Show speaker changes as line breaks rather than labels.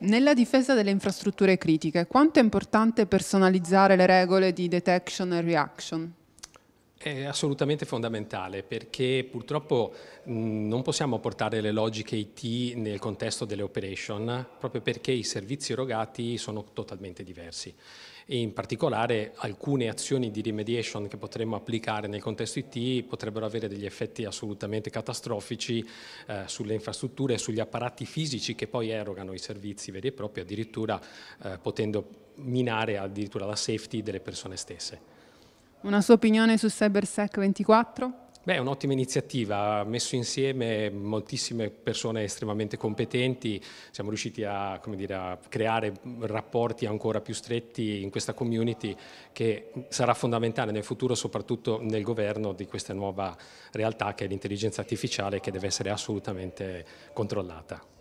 Nella difesa delle infrastrutture critiche, quanto è importante personalizzare le regole di detection e reaction?
È assolutamente fondamentale perché purtroppo non possiamo portare le logiche IT nel contesto delle operation proprio perché i servizi erogati sono totalmente diversi e in particolare alcune azioni di remediation che potremmo applicare nel contesto IT potrebbero avere degli effetti assolutamente catastrofici eh, sulle infrastrutture e sugli apparati fisici che poi erogano i servizi veri e propri addirittura eh, potendo minare addirittura la safety delle persone stesse.
Una sua opinione su CyberSec 24?
Beh, è un'ottima iniziativa, ha messo insieme moltissime persone estremamente competenti, siamo riusciti a, dire, a, creare rapporti ancora più stretti in questa community che sarà fondamentale nel futuro, soprattutto nel governo di questa nuova realtà che è l'intelligenza artificiale che deve essere assolutamente controllata.